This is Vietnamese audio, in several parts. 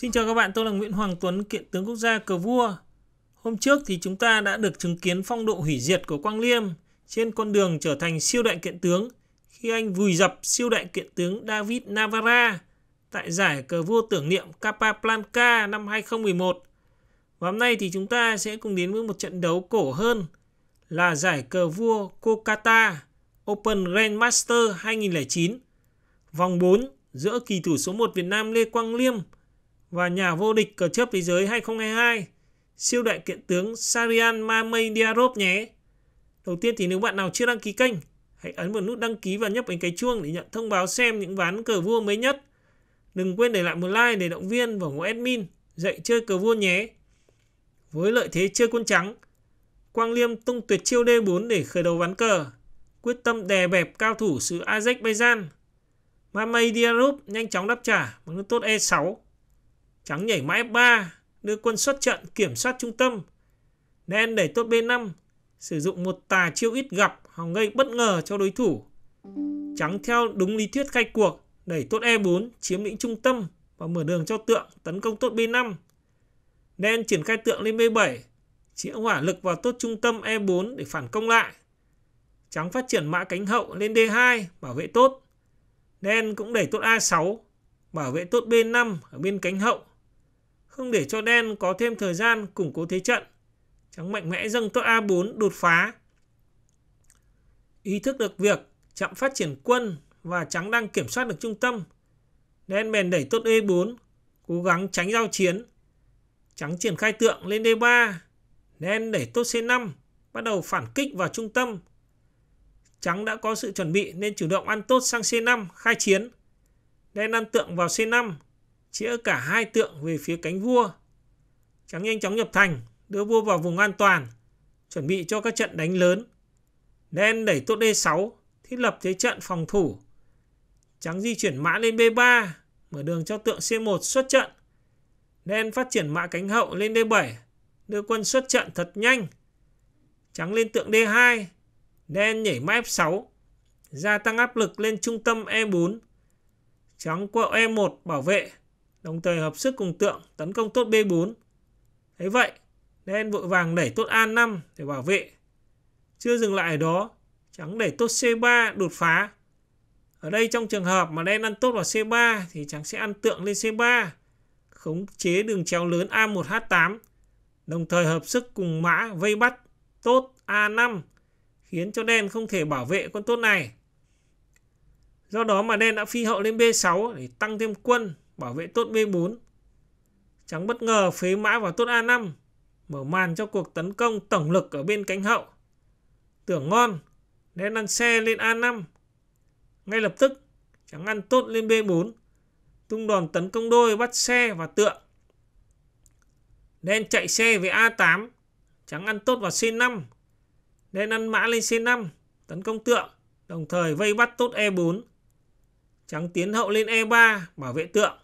Xin chào các bạn, tôi là Nguyễn Hoàng Tuấn, kiện tướng quốc gia cờ vua. Hôm trước thì chúng ta đã được chứng kiến phong độ hủy diệt của Quang Liêm trên con đường trở thành siêu đại kiện tướng khi anh vùi dập siêu đại kiện tướng David Navarra tại giải cờ vua tưởng niệm Capablanca năm 2011. Và hôm nay thì chúng ta sẽ cùng đến với một trận đấu cổ hơn là giải cờ vua kokata Open Grandmaster 2009, vòng 4 giữa kỳ thủ số 1 Việt Nam Lê Quang Liêm – và nhà vô địch cờ chớp thế giới 2022 siêu đại kiện tướng Sarian Mamey Diarop nhé. Đầu tiên thì nếu bạn nào chưa đăng ký kênh, hãy ấn vào nút đăng ký và nhấp vào cái chuông để nhận thông báo xem những ván cờ vua mới nhất. Đừng quên để lại một like để động viên và ủng admin dạy chơi cờ vua nhé. Với lợi thế chơi quân trắng, Quang Liêm tung tuyệt chiêu D4 để khởi đầu ván cờ, quyết tâm đè bẹp cao thủ xứ Azerbaijan. Mamey Diarop nhanh chóng đáp trả bằng nước tốt E6 Trắng nhảy mã F3, đưa quân xuất trận kiểm soát trung tâm. Đen đẩy tốt B5, sử dụng một tà chiêu ít gặp hòng gây bất ngờ cho đối thủ. Trắng theo đúng lý thuyết khai cuộc, đẩy tốt E4 chiếm lĩnh trung tâm và mở đường cho tượng tấn công tốt B5. Đen triển khai tượng lên B7, chĩa hỏa lực vào tốt trung tâm E4 để phản công lại. Trắng phát triển mã cánh hậu lên D2 bảo vệ tốt. Đen cũng đẩy tốt A6 bảo vệ tốt B5 ở bên cánh hậu không để cho đen có thêm thời gian củng cố thế trận. Trắng mạnh mẽ dâng tốt A4 đột phá. Ý thức được việc chậm phát triển quân và trắng đang kiểm soát được trung tâm. Đen bèn đẩy tốt E4, cố gắng tránh giao chiến. Trắng triển khai tượng lên D3, e đen đẩy tốt C5, bắt đầu phản kích vào trung tâm. Trắng đã có sự chuẩn bị nên chủ động ăn tốt sang C5, khai chiến. Đen ăn tượng vào C5, chĩa cả hai tượng về phía cánh vua. Trắng nhanh chóng nhập thành, đưa vua vào vùng an toàn, chuẩn bị cho các trận đánh lớn. Đen đẩy tốt D6, thiết lập thế trận phòng thủ. Trắng di chuyển mã lên B3, mở đường cho tượng C1 xuất trận. Đen phát triển mã cánh hậu lên D7, đưa quân xuất trận thật nhanh. Trắng lên tượng D2, đen nhảy mã F6, gia tăng áp lực lên trung tâm E4. Trắng quẹo E1 bảo vệ, Đồng thời hợp sức cùng tượng tấn công tốt B4. Thế vậy, đen vội vàng đẩy tốt A5 để bảo vệ. Chưa dừng lại ở đó, trắng đẩy tốt C3 đột phá. Ở đây trong trường hợp mà đen ăn tốt vào C3 thì trắng sẽ ăn tượng lên C3, khống chế đường chéo lớn A1H8, đồng thời hợp sức cùng mã vây bắt tốt A5, khiến cho đen không thể bảo vệ con tốt này. Do đó mà đen đã phi hậu lên B6 để tăng thêm quân bảo vệ tốt B4. Trắng bất ngờ phế mã vào tốt A5, mở màn cho cuộc tấn công tổng lực ở bên cánh hậu. Tưởng ngon, đen ăn xe lên A5. Ngay lập tức, trắng ăn tốt lên B4, tung đòn tấn công đôi bắt xe và tượng. Đen chạy xe về A8, trắng ăn tốt vào C5. Đen ăn mã lên C5, tấn công tượng, đồng thời vây bắt tốt E4. Trắng tiến hậu lên E3, bảo vệ tượng.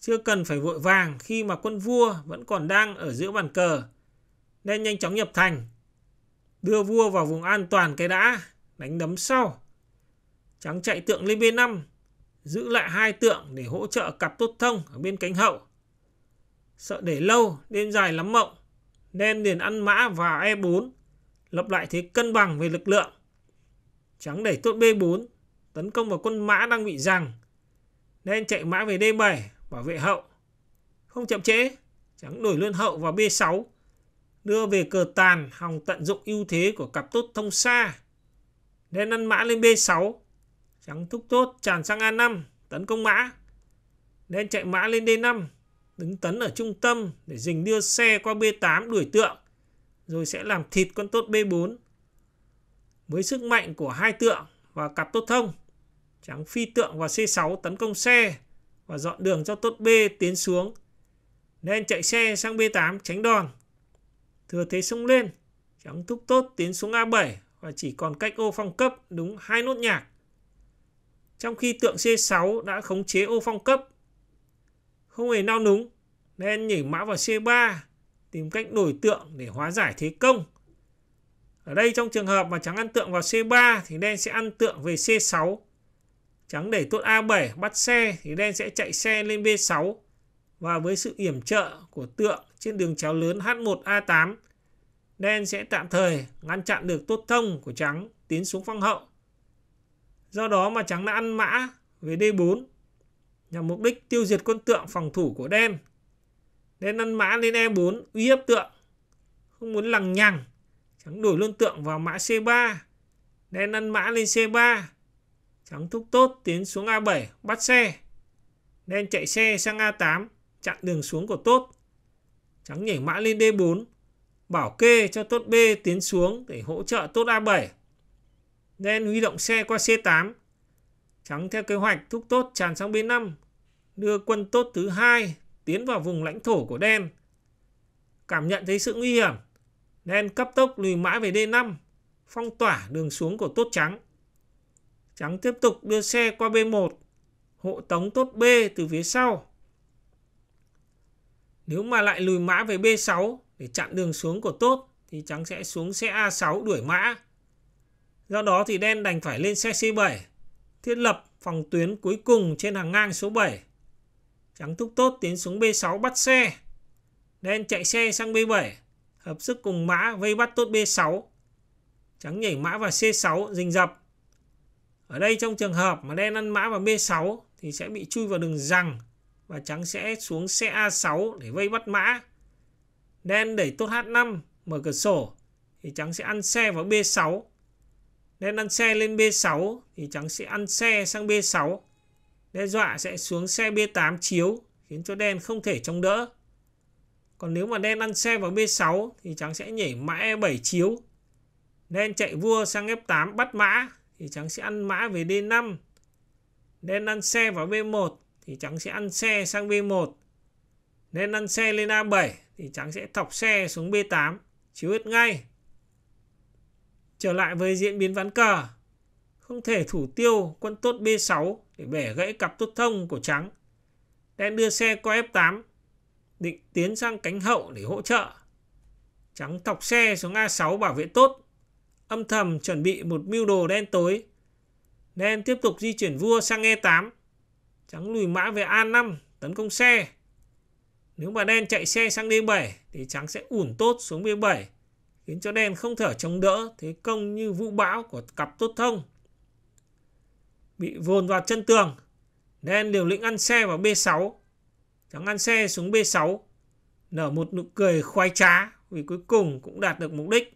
Chưa cần phải vội vàng khi mà quân vua vẫn còn đang ở giữa bàn cờ. Nên nhanh chóng nhập thành. Đưa vua vào vùng an toàn cái đã, đánh đấm sau. Trắng chạy tượng lên bên năm giữ lại hai tượng để hỗ trợ cặp tốt thông ở bên cánh hậu. Sợ để lâu, đêm dài lắm mộng, nên liền ăn mã và E4, lập lại thế cân bằng về lực lượng. Trắng đẩy tốt B4, tấn công vào quân mã đang bị giằng nên chạy mã về D7 bảo vệ hậu. Không chậm trễ, trắng đổi luôn hậu vào B6, đưa về cờ tàn hòng tận dụng ưu thế của cặp tốt thông xa. Đen ăn mã lên B6, trắng thúc tốt tràn sang A5, tấn công mã. Đen chạy mã lên D5, đứng tấn ở trung tâm để dình đưa xe qua B8 đuổi tượng, rồi sẽ làm thịt con tốt B4. Với sức mạnh của hai tượng và cặp tốt thông, trắng phi tượng vào C6 tấn công xe và dọn đường cho tốt B tiến xuống. Nên chạy xe sang B8 tránh đòn. Thừa thế sung lên, trắng thúc tốt tiến xuống A7 và chỉ còn cách ô phong cấp đúng hai nốt nhạc. Trong khi tượng C6 đã khống chế ô phong cấp. Không hề nao núng, nên nhảy mã vào C3, tìm cách đổi tượng để hóa giải thế công. Ở đây trong trường hợp mà trắng ăn tượng vào C3 thì đen sẽ ăn tượng về C6 Trắng đẩy tốt A7 bắt xe thì đen sẽ chạy xe lên B6 và với sự yểm trợ của tượng trên đường chéo lớn H1 A8 đen sẽ tạm thời ngăn chặn được tốt thông của trắng tiến xuống phong hậu. Do đó mà trắng đã ăn mã về D4 nhằm mục đích tiêu diệt quân tượng phòng thủ của đen. Đen ăn mã lên E4 uy hiếp tượng. Không muốn lằng nhằng, trắng đổi luôn tượng vào mã C3. Đen ăn mã lên C3 Thắng thúc tốt tiến xuống A7 bắt xe. Đen chạy xe sang A8 chặn đường xuống của tốt. Trắng nhảy mã lên D4. Bảo kê cho tốt B tiến xuống để hỗ trợ tốt A7. Đen huy động xe qua C8. Trắng theo kế hoạch thúc tốt tràn sang B5. Đưa quân tốt thứ hai tiến vào vùng lãnh thổ của đen. Cảm nhận thấy sự nguy hiểm. Đen cấp tốc lùi mã về D5. Phong tỏa đường xuống của tốt trắng. Trắng tiếp tục đưa xe qua B1, hộ tống tốt B từ phía sau. Nếu mà lại lùi mã về B6 để chặn đường xuống của tốt thì trắng sẽ xuống xe A6 đuổi mã. Do đó thì đen đành phải lên xe C7, thiết lập phòng tuyến cuối cùng trên hàng ngang số 7. Trắng thúc tốt tiến xuống B6 bắt xe. Đen chạy xe sang B7, hợp sức cùng mã vây bắt tốt B6. Trắng nhảy mã vào C6 rình rập ở đây trong trường hợp mà đen ăn mã vào B6 thì sẽ bị chui vào đường rằng và trắng sẽ xuống xe A6 để vây bắt mã. Đen đẩy tốt H5 mở cửa sổ thì trắng sẽ ăn xe vào B6. Đen ăn xe lên B6 thì trắng sẽ ăn xe sang B6. Đe dọa sẽ xuống xe B8 chiếu khiến cho đen không thể chống đỡ. Còn nếu mà đen ăn xe vào B6 thì trắng sẽ nhảy mã E7 chiếu. Đen chạy vua sang F8 bắt mã thì trắng sẽ ăn mã về D5 đen ăn xe vào B1 thì trắng sẽ ăn xe sang B1 đen ăn xe lên A7 thì trắng sẽ thọc xe xuống B8 chiếu hết ngay trở lại với diễn biến ván cờ không thể thủ tiêu quân tốt B6 để bẻ gãy cặp tốt thông của trắng đen đưa xe qua F8 định tiến sang cánh hậu để hỗ trợ trắng thọc xe xuống A6 bảo vệ tốt âm thầm chuẩn bị một mưu đồ đen tối. Đen tiếp tục di chuyển vua sang E8. Trắng lùi mã về A5, tấn công xe. Nếu mà đen chạy xe sang D7 thì trắng sẽ ủn tốt xuống B7 khiến cho đen không thở chống đỡ thế công như vũ bão của cặp tốt thông. Bị vồn vào chân tường, đen liều lĩnh ăn xe vào B6. Trắng ăn xe xuống B6, nở một nụ cười khoái trá vì cuối cùng cũng đạt được mục đích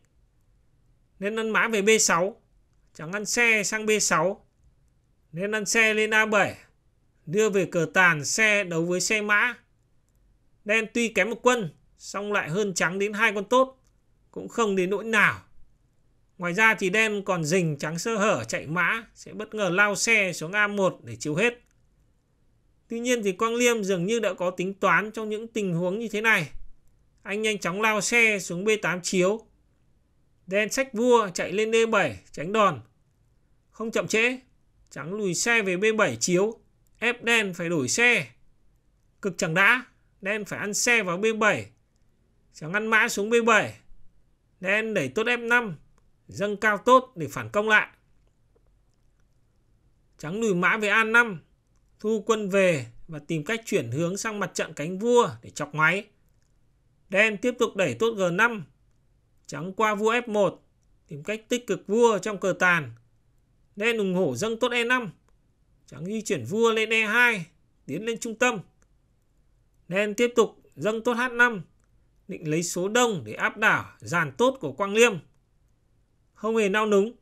nên ăn mã về B6 chẳng ăn xe sang B6 nên ăn xe lên A7 đưa về cờ tàn xe đấu với xe mã đen tuy kém một quân song lại hơn trắng đến hai con tốt cũng không đến nỗi nào ngoài ra thì đen còn rình trắng sơ hở chạy mã sẽ bất ngờ lao xe xuống A1 để chiếu hết tuy nhiên thì Quang Liêm dường như đã có tính toán trong những tình huống như thế này anh nhanh chóng lao xe xuống B8 chiếu Đen sách vua chạy lên D7 e tránh đòn. Không chậm trễ. Trắng lùi xe về B7 chiếu. Ép đen phải đổi xe. Cực chẳng đã. Đen phải ăn xe vào B7. Trắng ăn mã xuống B7. Đen đẩy tốt F5. Dâng cao tốt để phản công lại. Trắng lùi mã về A5. Thu quân về và tìm cách chuyển hướng sang mặt trận cánh vua để chọc máy. Đen tiếp tục đẩy tốt G5 Trắng qua vua F1, tìm cách tích cực vua trong cờ tàn. Đen ủng hổ dâng tốt E5. Trắng di chuyển vua lên E2, tiến lên trung tâm. Đen tiếp tục dâng tốt H5, định lấy số đông để áp đảo dàn tốt của Quang Liêm. Không hề nao núng,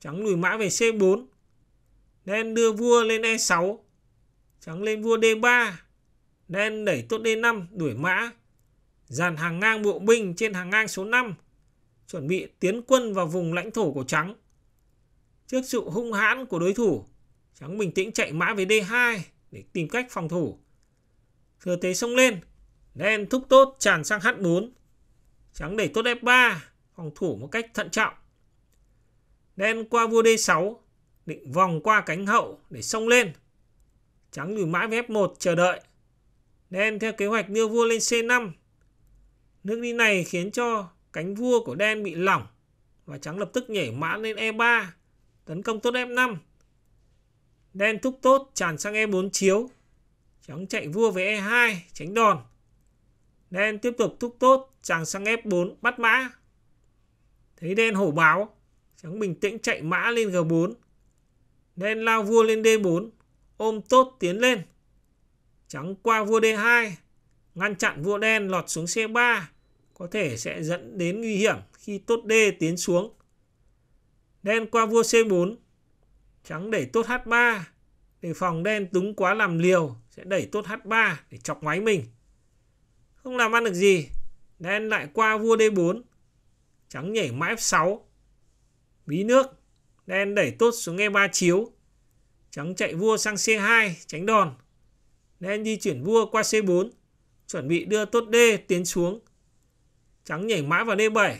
trắng lùi mã về C4. Đen đưa vua lên E6, trắng lên vua D3. Đen đẩy tốt D5 đuổi mã, dàn hàng ngang bộ binh trên hàng ngang số 5 chuẩn bị tiến quân vào vùng lãnh thổ của Trắng. Trước sự hung hãn của đối thủ, Trắng bình tĩnh chạy mã về D2 để tìm cách phòng thủ. Thừa thế xông lên, đen thúc tốt tràn sang H4. Trắng đẩy tốt F3, phòng thủ một cách thận trọng. Đen qua vua D6, định vòng qua cánh hậu để xông lên. Trắng lùi mã với F1 chờ đợi. Đen theo kế hoạch đưa vua lên C5. Nước đi này khiến cho Cánh vua của đen bị lỏng và trắng lập tức nhảy mã lên E3, tấn công tốt F5. Đen thúc tốt tràn sang E4 chiếu. Trắng chạy vua về E2 tránh đòn. Đen tiếp tục thúc tốt tràn sang F4 bắt mã. Thấy đen hổ báo, trắng bình tĩnh chạy mã lên G4. Đen lao vua lên D4, ôm tốt tiến lên. Trắng qua vua D2, ngăn chặn vua đen lọt xuống C3 có thể sẽ dẫn đến nguy hiểm khi tốt D tiến xuống. Đen qua vua C4, trắng đẩy tốt H3, để phòng đen túng quá làm liều sẽ đẩy tốt H3 để chọc ngoáy mình. Không làm ăn được gì, đen lại qua vua D4, trắng nhảy mã F6, bí nước, đen đẩy tốt xuống E3 chiếu, trắng chạy vua sang C2 tránh đòn, đen di chuyển vua qua C4, chuẩn bị đưa tốt D tiến xuống Trắng nhảy mã vào D7.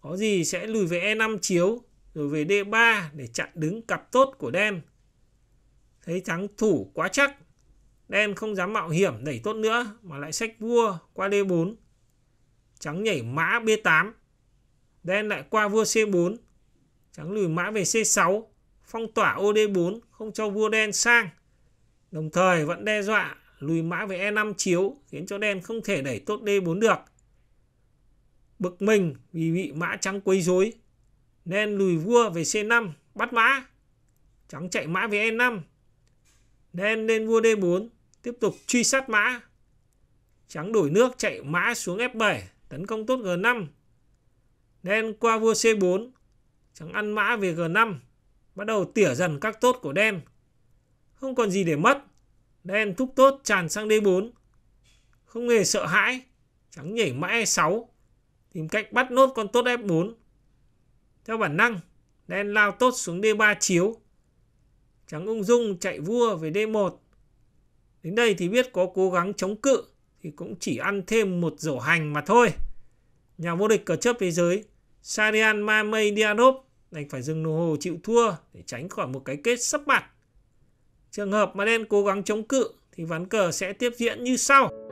Có gì sẽ lùi về E5 chiếu rồi về D3 để chặn đứng cặp tốt của đen. Thấy trắng thủ quá chắc. Đen không dám mạo hiểm đẩy tốt nữa mà lại sách vua qua D4. Trắng nhảy mã B8. Đen lại qua vua C4. Trắng lùi mã về C6. Phong tỏa ô D4 không cho vua đen sang. Đồng thời vẫn đe dọa lùi mã về E5 chiếu khiến cho đen không thể đẩy tốt D4 được bực mình vì bị mã trắng quấy rối nên lùi vua về C5 bắt mã. Trắng chạy mã về E5 nên lên vua D4 tiếp tục truy sát mã. Trắng đổi nước chạy mã xuống F7 tấn công tốt G5 đen qua vua C4 trắng ăn mã về G5 bắt đầu tỉa dần các tốt của đen. Không còn gì để mất đen thúc tốt tràn sang D4 không hề sợ hãi trắng nhảy mã E6 tìm cách bắt nốt con tốt F4. Theo bản năng, đen lao tốt xuống D3 chiếu. Trắng ung dung chạy vua về D1. Đến đây thì biết có cố gắng chống cự thì cũng chỉ ăn thêm một rổ hành mà thôi. Nhà vô địch cờ chấp thế giới Sarian Mamey Diarov đành phải dừng nô hồ chịu thua để tránh khỏi một cái kết sắp mặt. Trường hợp mà đen cố gắng chống cự thì ván cờ sẽ tiếp diễn như sau.